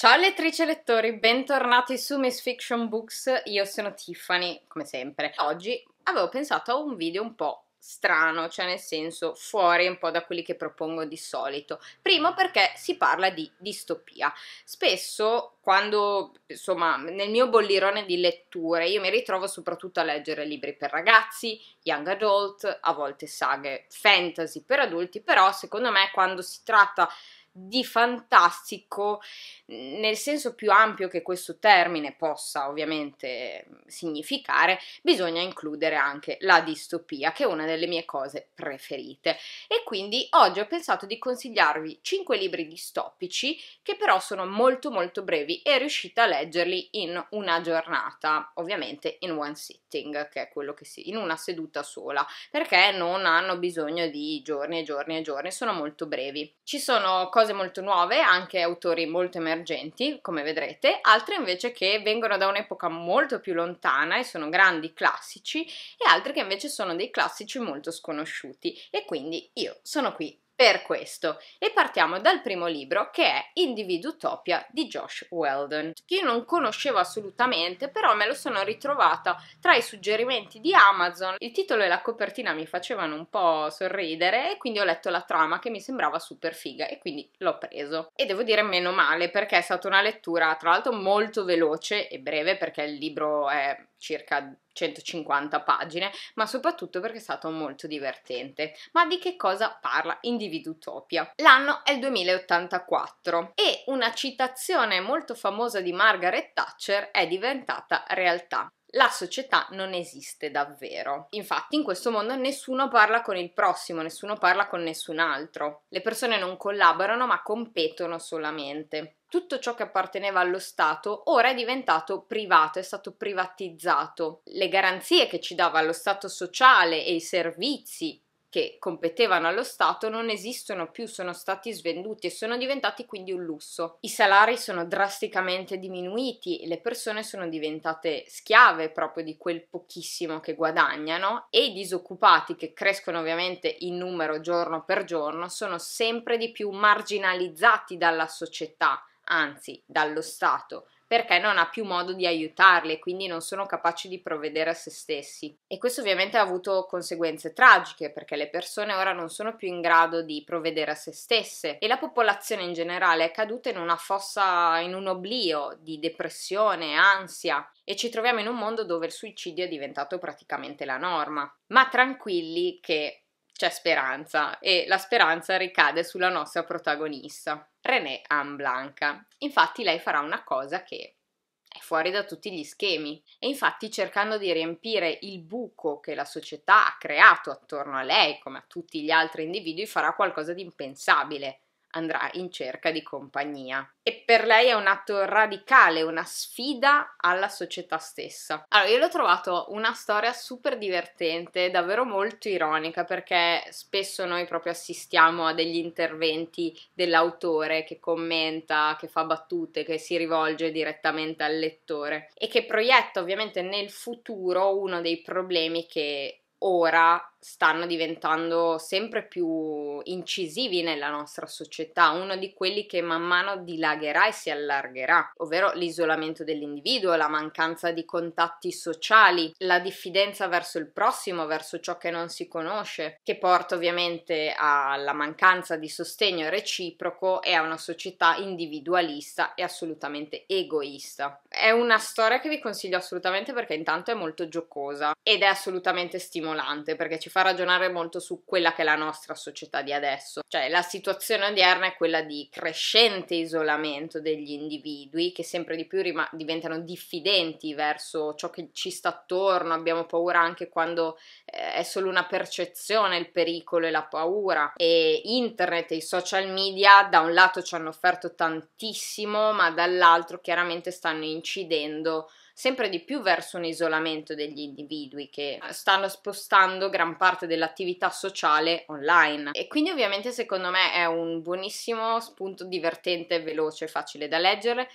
Ciao lettrici e lettori, bentornati su Miss Fiction Books, io sono Tiffany, come sempre. Oggi avevo pensato a un video un po' strano, cioè nel senso fuori un po' da quelli che propongo di solito. Primo perché si parla di distopia. Spesso quando, insomma, nel mio bollirone di letture io mi ritrovo soprattutto a leggere libri per ragazzi, young adult, a volte saghe fantasy per adulti, però secondo me quando si tratta di fantastico nel senso più ampio che questo termine possa ovviamente mm, significare, bisogna includere anche la distopia, che è una delle mie cose preferite. E quindi oggi ho pensato di consigliarvi 5 libri distopici che però sono molto molto brevi e riuscite a leggerli in una giornata, ovviamente in one sitting, che è quello che si in una seduta sola, perché non hanno bisogno di giorni e giorni e giorni, sono molto brevi. Ci sono cose cose molto nuove, anche autori molto emergenti, come vedrete, altre invece che vengono da un'epoca molto più lontana e sono grandi classici e altre che invece sono dei classici molto sconosciuti e quindi io sono qui per questo e partiamo dal primo libro che è Individutopia di Josh Weldon, che io non conoscevo assolutamente, però me lo sono ritrovata tra i suggerimenti di Amazon. Il titolo e la copertina mi facevano un po' sorridere e quindi ho letto la trama che mi sembrava super figa e quindi l'ho preso. E devo dire meno male perché è stata una lettura tra l'altro molto veloce e breve perché il libro è circa 150 pagine, ma soprattutto perché è stato molto divertente. Ma di che cosa parla Individutopia? L'anno è il 2084 e una citazione molto famosa di Margaret Thatcher è diventata realtà. La società non esiste davvero. Infatti in questo mondo nessuno parla con il prossimo, nessuno parla con nessun altro. Le persone non collaborano ma competono solamente tutto ciò che apparteneva allo Stato ora è diventato privato, è stato privatizzato. Le garanzie che ci dava lo Stato sociale e i servizi che competevano allo Stato non esistono più, sono stati svenduti e sono diventati quindi un lusso. I salari sono drasticamente diminuiti, le persone sono diventate schiave proprio di quel pochissimo che guadagnano e i disoccupati che crescono ovviamente in numero giorno per giorno sono sempre di più marginalizzati dalla società anzi dallo Stato, perché non ha più modo di aiutarle, e quindi non sono capaci di provvedere a se stessi. E questo ovviamente ha avuto conseguenze tragiche, perché le persone ora non sono più in grado di provvedere a se stesse e la popolazione in generale è caduta in una fossa, in un oblio di depressione, ansia e ci troviamo in un mondo dove il suicidio è diventato praticamente la norma. Ma tranquilli che c'è speranza e la speranza ricade sulla nostra protagonista, René Anblanca. Infatti lei farà una cosa che è fuori da tutti gli schemi e infatti cercando di riempire il buco che la società ha creato attorno a lei come a tutti gli altri individui farà qualcosa di impensabile andrà in cerca di compagnia. E per lei è un atto radicale, una sfida alla società stessa. Allora, io l'ho trovato una storia super divertente, davvero molto ironica, perché spesso noi proprio assistiamo a degli interventi dell'autore che commenta, che fa battute, che si rivolge direttamente al lettore e che proietta ovviamente nel futuro uno dei problemi che ora stanno diventando sempre più incisivi nella nostra società, uno di quelli che man mano dilagherà e si allargherà, ovvero l'isolamento dell'individuo, la mancanza di contatti sociali, la diffidenza verso il prossimo, verso ciò che non si conosce, che porta ovviamente alla mancanza di sostegno reciproco e a una società individualista e assolutamente egoista. È una storia che vi consiglio assolutamente perché intanto è molto giocosa ed è assolutamente stimolante perché ci ci fa ragionare molto su quella che è la nostra società di adesso, cioè la situazione odierna è quella di crescente isolamento degli individui che sempre di più rima- diventano diffidenti verso ciò che ci sta attorno, abbiamo paura anche quando eh, è solo una percezione il pericolo e la paura e internet e i social media da un lato ci hanno offerto tantissimo ma dall'altro chiaramente stanno incidendo sempre di più verso un isolamento degli individui che stanno spostando gran parte dell'attività sociale online. E quindi ovviamente secondo me è un buonissimo spunto divertente, veloce, facile da leggere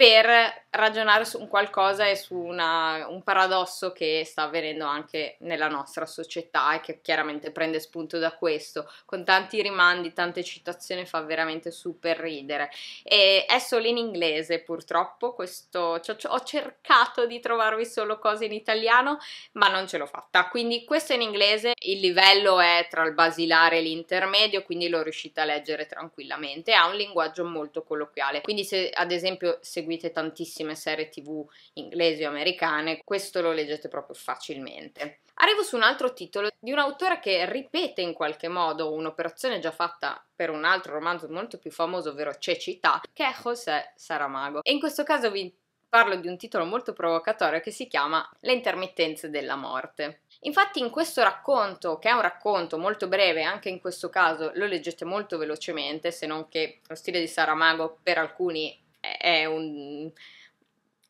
per ragionare su un qualcosa e su una, un paradosso che sta avvenendo anche nella nostra società e che chiaramente prende spunto da questo, con tanti rimandi, tante citazioni, fa veramente super ridere. E è solo in inglese purtroppo, questo, cioè, ho cercato di trovarvi solo cose in italiano, ma non ce l'ho fatta. Quindi questo è in inglese, il livello è tra il basilare e l'intermedio, quindi l'ho riuscita a leggere tranquillamente, ha un linguaggio molto colloquiale, quindi se ad esempio seguite seguite tantissime serie tv inglesi o americane, questo lo leggete proprio facilmente. Arrivo su un altro titolo di un autore che ripete in qualche modo un'operazione già fatta per un altro romanzo molto più famoso, ovvero Cecità, che è José Saramago. E in questo caso vi parlo di un titolo molto provocatorio che si chiama Le intermittenze della morte. Infatti in questo racconto, che è un racconto molto breve, anche in questo caso lo leggete molto velocemente, se non che lo stile di Saramago per alcuni è un,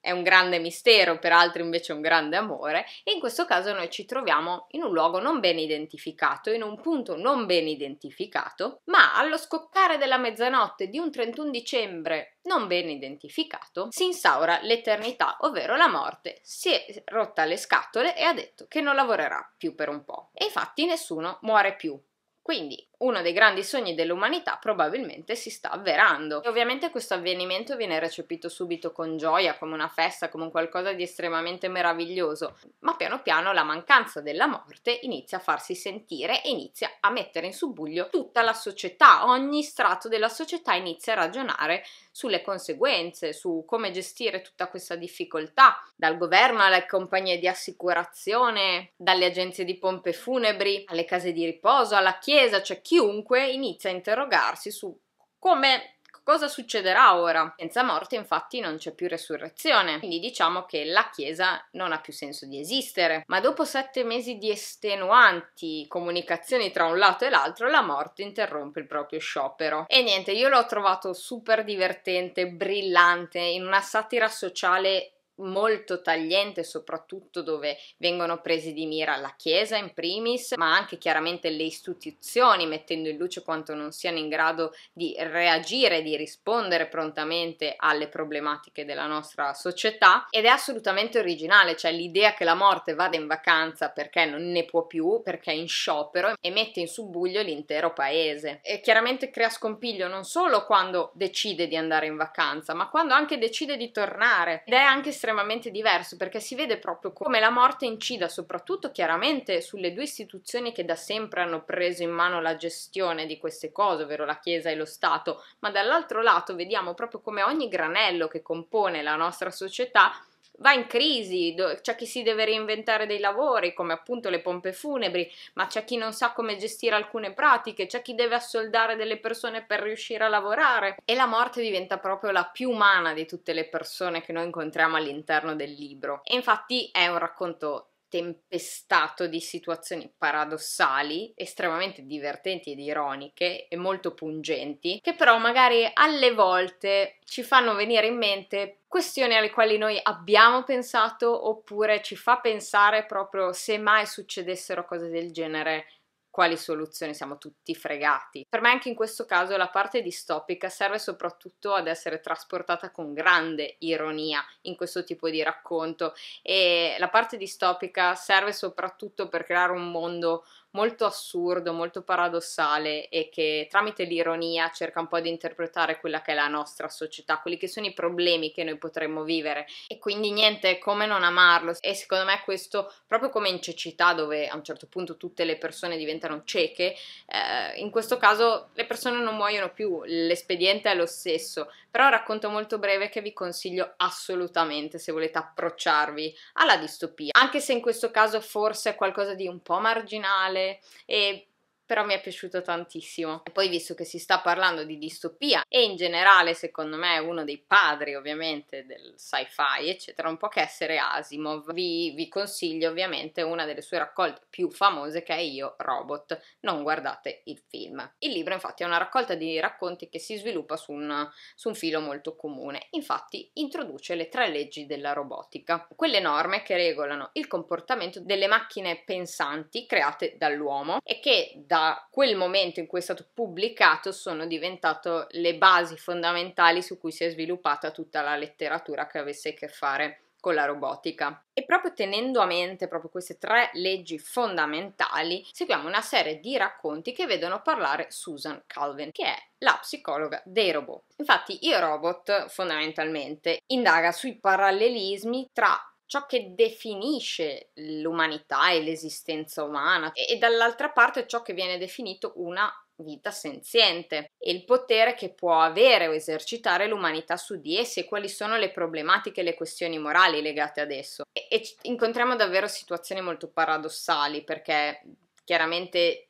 è un grande mistero, per altri invece è un grande amore, e in questo caso noi ci troviamo in un luogo non ben identificato, in un punto non ben identificato, ma allo scoccare della mezzanotte di un 31 dicembre non ben identificato, si instaura l'eternità, ovvero la morte si è rotta le scatole e ha detto che non lavorerà più per un po'. E infatti nessuno muore più. Quindi uno dei grandi sogni dell'umanità probabilmente si sta avverando. E ovviamente questo avvenimento viene recepito subito con gioia, come una festa, come un qualcosa di estremamente meraviglioso, ma piano piano la mancanza della morte inizia a farsi sentire e inizia a mettere in subbuglio tutta la società, ogni strato della società inizia a ragionare sulle conseguenze, su come gestire tutta questa difficoltà, dal governo alle compagnie di assicurazione, dalle agenzie di pompe funebri, alle case di riposo, alla chiesa, cioè chi chiunque inizia a interrogarsi su come Cosa succederà ora? Senza morte infatti non c'è più resurrezione, quindi diciamo che la Chiesa non ha più senso di esistere. Ma dopo sette mesi di estenuanti comunicazioni tra un lato e l'altro, la morte interrompe il proprio sciopero. E niente, io l'ho trovato super divertente, brillante, in una satira sociale molto tagliente, soprattutto dove vengono presi di mira la Chiesa in primis, ma anche chiaramente le istituzioni, mettendo in luce quanto non siano in grado di reagire, di rispondere prontamente alle problematiche della nostra società. Ed è assolutamente originale, cioè l'idea che la morte vada in vacanza perché non ne può più, perché è in sciopero e mette in subbuglio l'intero paese. E chiaramente crea scompiglio non solo quando decide di andare in vacanza, ma quando anche decide di tornare. Ed è anche estremamente estremamente diverso perché si vede proprio come la morte incida soprattutto chiaramente sulle due istituzioni che da sempre hanno preso in mano la gestione di queste cose, ovvero la Chiesa e lo Stato, ma dall'altro lato vediamo proprio come ogni granello che compone la nostra società va in crisi, c'è chi si deve reinventare dei lavori, come appunto le pompe funebri, ma c'è chi non sa come gestire alcune pratiche, c'è chi deve assoldare delle persone per riuscire a lavorare e la morte diventa proprio la più umana di tutte le persone che noi incontriamo all'interno del libro. E infatti è un racconto tempestato di situazioni paradossali, estremamente divertenti ed ironiche e molto pungenti, che però magari alle volte ci fanno venire in mente questioni alle quali noi abbiamo pensato oppure ci fa pensare proprio se mai succedessero cose del genere quali soluzioni siamo tutti fregati. Per me anche in questo caso la parte distopica serve soprattutto ad essere trasportata con grande ironia in questo tipo di racconto e la parte distopica serve soprattutto per creare un mondo molto assurdo, molto paradossale e che tramite l'ironia cerca un po' di interpretare quella che è la nostra società, quelli che sono i problemi che noi potremmo vivere e quindi niente, come non amarlo e secondo me questo proprio come in cecità dove a un certo punto tutte le persone diventano cieche, eh, in questo caso le persone non muoiono più, l'espediente è lo stesso, però racconto molto breve che vi consiglio assolutamente se volete approcciarvi alla distopia, anche se in questo caso forse è qualcosa di un po' marginale regole e però mi è piaciuto tantissimo. E poi visto che si sta parlando di distopia e in generale secondo me è uno dei padri ovviamente del sci-fi eccetera, un po' che essere Asimov, vi, vi consiglio ovviamente una delle sue raccolte più famose che è Io, Robot, non guardate il film. Il libro infatti è una raccolta di racconti che si sviluppa su un, su un filo molto comune, infatti introduce le tre leggi della robotica, quelle norme che regolano il comportamento delle macchine pensanti create dall'uomo e che da da quel momento in cui è stato pubblicato sono diventate le basi fondamentali su cui si è sviluppata tutta la letteratura che avesse a che fare con la robotica. E proprio tenendo a mente proprio queste tre leggi fondamentali, seguiamo una serie di racconti che vedono parlare Susan Calvin, che è la psicologa dei robot. Infatti, il robot fondamentalmente indaga sui parallelismi tra ciò che definisce l'umanità e l'esistenza umana e, e dall'altra parte ciò che viene definito una vita senziente e il potere che può avere o esercitare l'umanità su di essi e quali sono le problematiche e le questioni morali legate ad esso. E, e incontriamo davvero situazioni molto paradossali perché chiaramente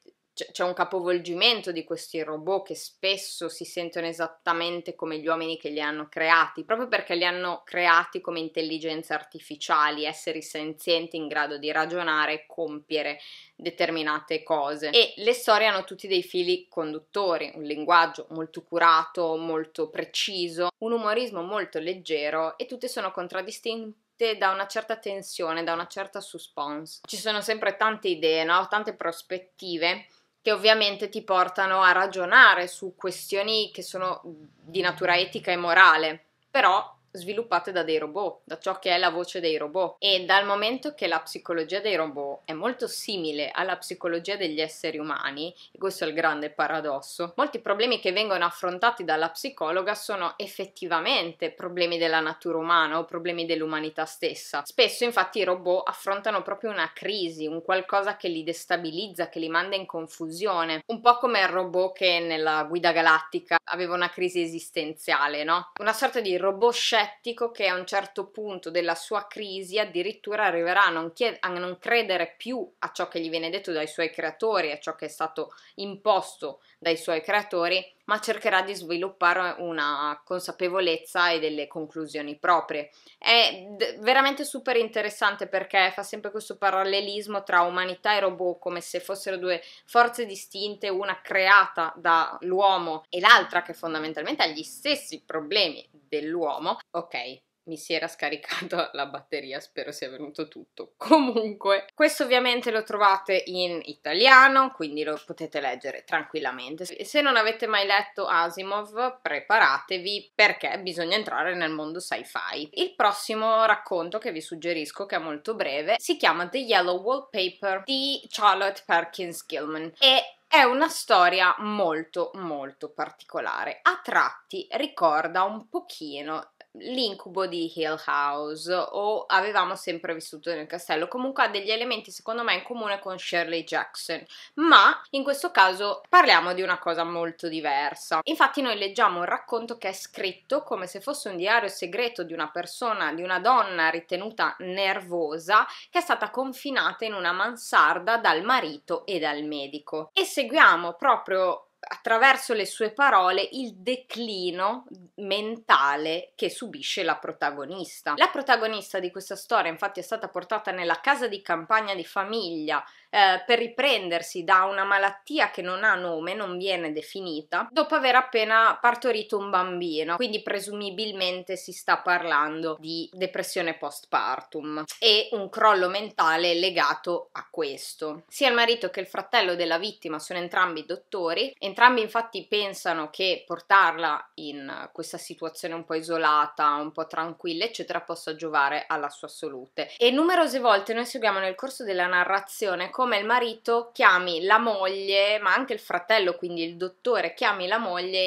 c'è un capovolgimento di questi robot che spesso si sentono esattamente come gli uomini che li hanno creati, proprio perché li hanno creati come intelligenze artificiali, esseri senzienti in grado di ragionare e compiere determinate cose. E le storie hanno tutti dei fili conduttori, un linguaggio molto curato, molto preciso, un umorismo molto leggero e tutte sono contraddistinte da una certa tensione, da una certa suspense. Ci sono sempre tante idee, no? tante prospettive che ovviamente ti portano a ragionare su questioni che sono di natura etica e morale, però sviluppate da dei robot, da ciò che è la voce dei robot. E dal momento che la psicologia dei robot è molto simile alla psicologia degli esseri umani, e questo è il grande paradosso, molti problemi che vengono affrontati dalla psicologa sono effettivamente problemi della natura umana o problemi dell'umanità stessa. Spesso infatti i robot affrontano proprio una crisi, un qualcosa che li destabilizza, che li manda in confusione, un po' come il robot che nella guida galattica aveva una crisi esistenziale, no? Una sorta di robot chef scettico che a un certo punto della sua crisi addirittura arriverà a non, chied- a non credere più a ciò che gli viene detto dai suoi creatori, a ciò che è stato imposto dai suoi creatori ma cercherà di sviluppare una consapevolezza e delle conclusioni proprie. È d- veramente super interessante perché fa sempre questo parallelismo tra umanità e robot come se fossero due forze distinte, una creata dall'uomo e l'altra che fondamentalmente ha gli stessi problemi dell'uomo. Ok, mi si era scaricata la batteria, spero sia venuto tutto. Comunque, questo ovviamente lo trovate in italiano, quindi lo potete leggere tranquillamente. Se non avete mai letto Asimov, preparatevi perché bisogna entrare nel mondo sci-fi. Il prossimo racconto che vi suggerisco, che è molto breve, si chiama The Yellow Wallpaper di Charlotte Perkins Gilman e è una storia molto molto particolare. A tratti ricorda un pochino l'incubo di Hill House o avevamo sempre vissuto nel castello, comunque ha degli elementi secondo me in comune con Shirley Jackson, ma in questo caso parliamo di una cosa molto diversa. Infatti noi leggiamo un racconto che è scritto come se fosse un diario segreto di una persona, di una donna ritenuta nervosa che è stata confinata in una mansarda dal marito e dal medico e seguiamo proprio attraverso le sue parole il declino mentale che subisce la protagonista. La protagonista di questa storia infatti è stata portata nella casa di campagna di famiglia eh, per riprendersi da una malattia che non ha nome, non viene definita, dopo aver appena partorito un bambino, quindi presumibilmente si sta parlando di depressione postpartum e un crollo mentale legato a questo. Sia il marito che il fratello della vittima sono entrambi dottori, entrambi infatti pensano che portarla in questa situazione un po' isolata, un po' tranquilla, eccetera, possa giovare alla sua salute. E numerose volte noi seguiamo nel corso della narrazione come il marito chiami la moglie, ma anche il fratello, quindi il dottore, chiami la moglie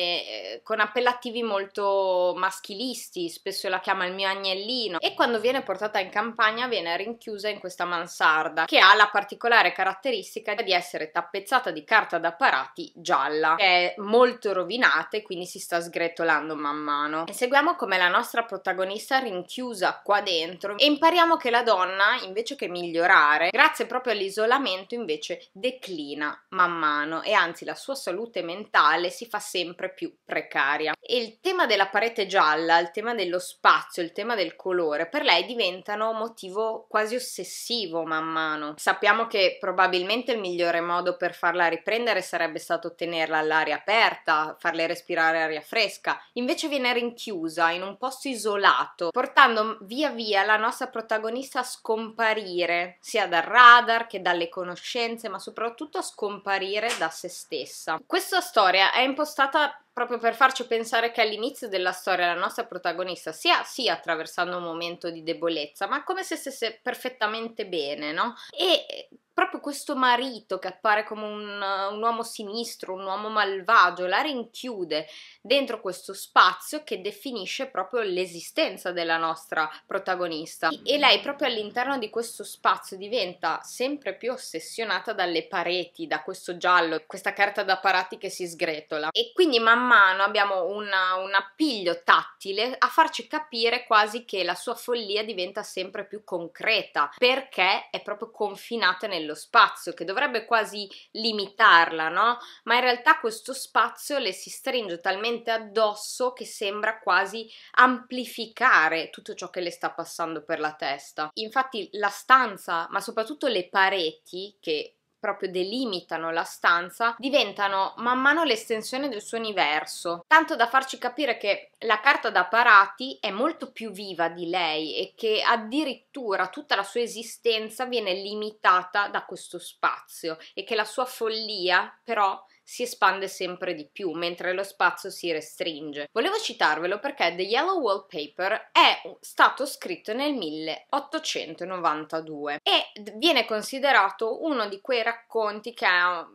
eh, con appellativi molto maschilisti, spesso la chiama il mio agnellino e quando viene portata in campagna viene rinchiusa in questa mansarda che ha la particolare caratteristica di essere tappezzata di carta da parati gialla, che è molto rovinata e quindi si sta sgretolando man mano. E seguiamo come la nostra protagonista rinchiusa qua dentro e impariamo che la donna, invece che migliorare, grazie proprio all'isolamento, trattamento invece declina man mano e anzi la sua salute mentale si fa sempre più precaria. E il tema della parete gialla, il tema dello spazio, il tema del colore, per lei diventano motivo quasi ossessivo man mano. Sappiamo che probabilmente il migliore modo per farla riprendere sarebbe stato tenerla all'aria aperta, farle respirare aria fresca, invece viene rinchiusa in un posto isolato, portando via via la nostra protagonista a scomparire sia dal radar che dalle conoscenze, ma soprattutto a scomparire da se stessa. Questa storia è impostata proprio per farci pensare che all'inizio della storia la nostra protagonista sia sì attraversando un momento di debolezza, ma come se stesse perfettamente bene, no? E proprio questo marito che appare come un, un, uomo sinistro, un uomo malvagio, la rinchiude dentro questo spazio che definisce proprio l'esistenza della nostra protagonista. E lei proprio all'interno di questo spazio diventa sempre più ossessionata dalle pareti, da questo giallo, questa carta da parati che si sgretola. E quindi man mano abbiamo una, un appiglio tattile a farci capire quasi che la sua follia diventa sempre più concreta perché è proprio confinata nello spazio che dovrebbe quasi limitarla, no? Ma in realtà questo spazio le si stringe talmente addosso che sembra quasi amplificare tutto ciò che le sta passando per la testa. Infatti la stanza, ma soprattutto le pareti che proprio delimitano la stanza, diventano man mano l'estensione del suo universo, tanto da farci capire che la carta da parati è molto più viva di lei e che addirittura tutta la sua esistenza viene limitata da questo spazio e che la sua follia però si espande sempre di più, mentre lo spazio si restringe. Volevo citarvelo perché The Yellow Wallpaper è stato scritto nel 1892 e viene considerato uno di quei racconti che ha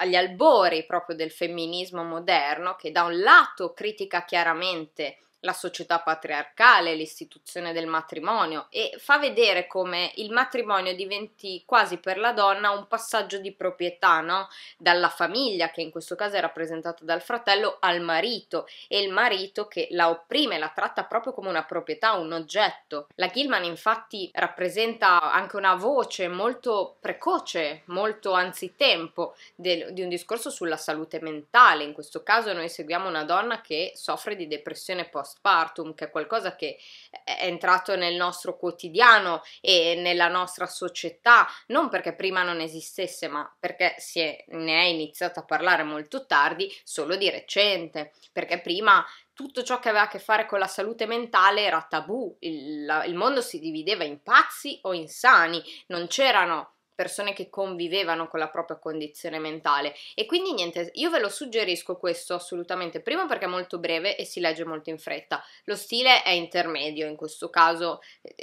agli albori proprio del femminismo moderno che da un lato critica chiaramente la società patriarcale, l'istituzione del matrimonio e fa vedere come il matrimonio diventi quasi per la donna un passaggio di proprietà, no? Dalla famiglia, che in questo caso è rappresentata dal fratello, al marito e il marito che la opprime, la tratta proprio come una proprietà, un oggetto. La Gilman infatti rappresenta anche una voce molto precoce, molto anzitempo del, di un discorso sulla salute mentale. In questo caso noi seguiamo una donna che soffre di depressione post postpartum, che è qualcosa che è entrato nel nostro quotidiano e nella nostra società, non perché prima non esistesse, ma perché si è, ne è iniziato a parlare molto tardi, solo di recente, perché prima tutto ciò che aveva a che fare con la salute mentale era tabù, il, la, il mondo si divideva in pazzi o insani, non c'erano persone che convivevano con la propria condizione mentale e quindi niente, io ve lo suggerisco questo assolutamente, primo perché è molto breve e si legge molto in fretta, lo stile è intermedio in questo caso,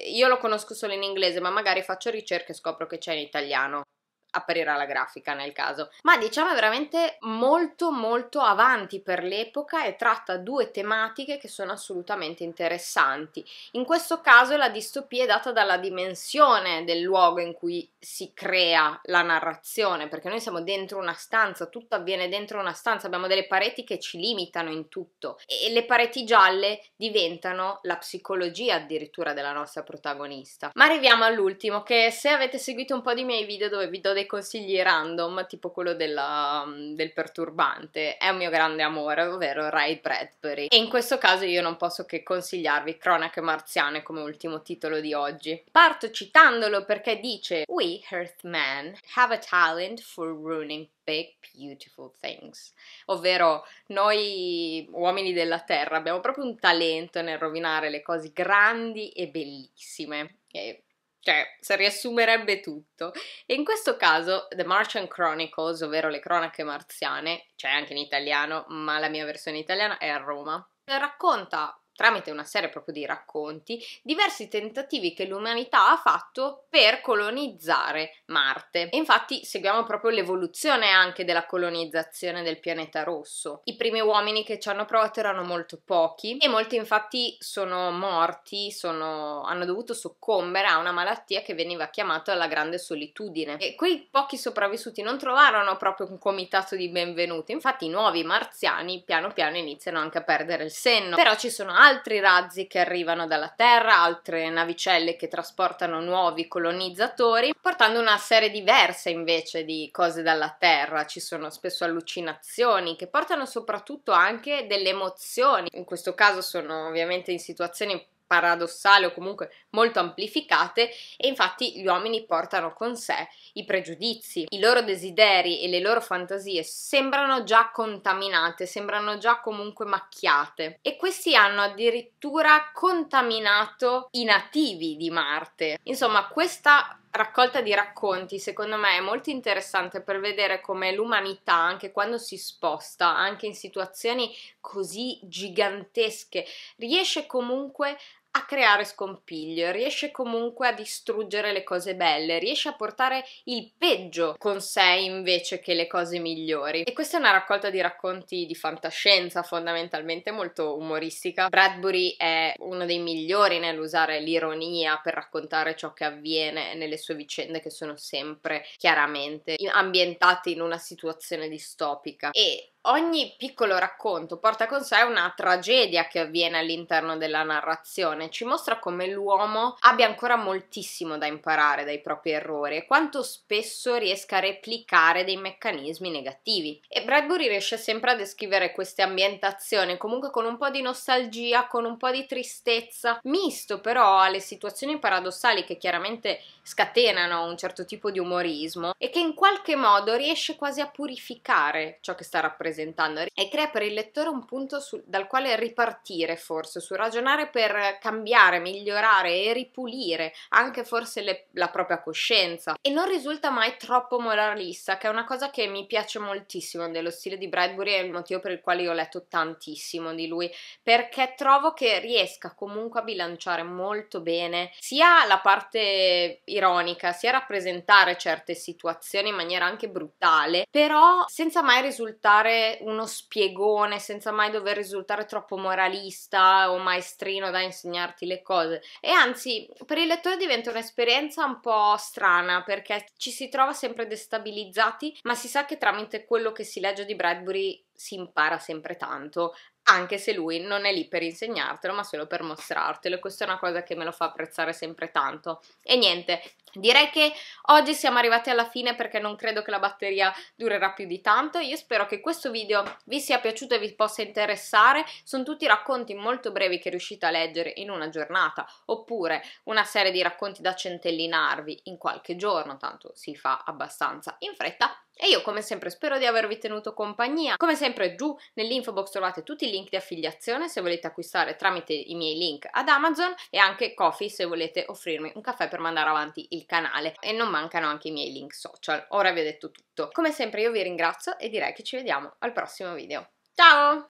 io lo conosco solo in inglese ma magari faccio ricerche e scopro che c'è in italiano apparirà la grafica nel caso. Ma diciamo è veramente molto molto avanti per l'epoca e tratta due tematiche che sono assolutamente interessanti. In questo caso la distopia è data dalla dimensione del luogo in cui si crea la narrazione, perché noi siamo dentro una stanza, tutto avviene dentro una stanza, abbiamo delle pareti che ci limitano in tutto e le pareti gialle diventano la psicologia addirittura della nostra protagonista. Ma arriviamo all'ultimo che se avete seguito un po' di miei video dove vi do dei dei consigli random, tipo quello della, mm, del perturbante, è un mio grande amore, ovvero Ray Bradbury. E in questo caso io non posso che consigliarvi Cronache marziane come ultimo titolo di oggi. Parto citandolo perché dice: We Earthmen have a talent for ruining big beautiful things. Ovvero noi uomini della terra abbiamo proprio un talento nel rovinare le cose grandi e bellissime. E cioè si riassumerebbe tutto. E in questo caso The Martian Chronicles, ovvero le cronache marziane, c'è cioè anche in italiano, ma la mia versione italiana è a Roma, racconta tramite una serie proprio di racconti, diversi tentativi che l'umanità ha fatto per colonizzare Marte. E infatti seguiamo proprio l'evoluzione anche della colonizzazione del pianeta rosso. I primi uomini che ci hanno provato erano molto pochi e molti infatti sono morti, sono, hanno dovuto soccombere a una malattia che veniva chiamata la grande solitudine. E quei pochi sopravvissuti non trovarono proprio un comitato di benvenuti, infatti i nuovi marziani piano piano iniziano anche a perdere il senno. Però ci sono altri altri razzi che arrivano dalla Terra, altre navicelle che trasportano nuovi colonizzatori, portando una serie diversa invece di cose dalla Terra. Ci sono spesso allucinazioni che portano soprattutto anche delle emozioni. In questo caso sono ovviamente in situazioni paradossale o comunque molto amplificate e infatti gli uomini portano con sé i pregiudizi, i loro desideri e le loro fantasie sembrano già contaminate, sembrano già comunque macchiate e questi hanno addirittura contaminato i nativi di Marte. Insomma, questa raccolta di racconti, secondo me, è molto interessante per vedere come l'umanità, anche quando si sposta, anche in situazioni così gigantesche, riesce comunque a creare scompiglio, riesce comunque a distruggere le cose belle, riesce a portare il peggio con sé invece che le cose migliori. E questa è una raccolta di racconti di fantascienza fondamentalmente molto umoristica. Bradbury è uno dei migliori nell'usare l'ironia per raccontare ciò che avviene nelle sue vicende che sono sempre chiaramente ambientate in una situazione distopica e ogni piccolo racconto porta con sé una tragedia che avviene all'interno della narrazione, ci mostra come l'uomo abbia ancora moltissimo da imparare dai propri errori e quanto spesso riesca a replicare dei meccanismi negativi. E Bradbury riesce sempre a descrivere queste ambientazioni comunque con un po' di nostalgia, con un po' di tristezza, misto però alle situazioni paradossali che chiaramente scatenano un certo tipo di umorismo e che in qualche modo riesce quasi a purificare ciò che sta rappresentando presentando e crea per il lettore un punto su, dal quale ripartire forse, su ragionare per cambiare, migliorare e ripulire anche forse le, la propria coscienza e non risulta mai troppo moralista, che è una cosa che mi piace moltissimo dello stile di Bradbury e il motivo per il quale io ho letto tantissimo di lui, perché trovo che riesca comunque a bilanciare molto bene sia la parte ironica, sia rappresentare certe situazioni in maniera anche brutale, però senza mai risultare uno spiegone senza mai dover risultare troppo moralista o maestrino da insegnarti le cose. E anzi, per il lettore diventa un'esperienza un po' strana perché ci si trova sempre destabilizzati, ma si sa che tramite quello che si legge di Bradbury si impara sempre tanto, anche se lui non è lì per insegnartelo, ma solo per mostrartelo. E questa è una cosa che me lo fa apprezzare sempre tanto. E niente, direi che oggi siamo arrivati alla fine perché non credo che la batteria durerà più di tanto. Io spero che questo video vi sia piaciuto e vi possa interessare. Sono tutti racconti molto brevi che riuscite a leggere in una giornata, oppure una serie di racconti da centellinarvi in qualche giorno, tanto si fa abbastanza in fretta e io come sempre spero di avervi tenuto compagnia. Come sempre giù nell'info box trovate tutti i link di affiliazione se volete acquistare tramite i miei link ad Amazon e anche Coffee se volete offrirmi un caffè per mandare avanti il canale e non mancano anche i miei link social. Ora vi ho detto tutto. Come sempre io vi ringrazio e direi che ci vediamo al prossimo video. Ciao!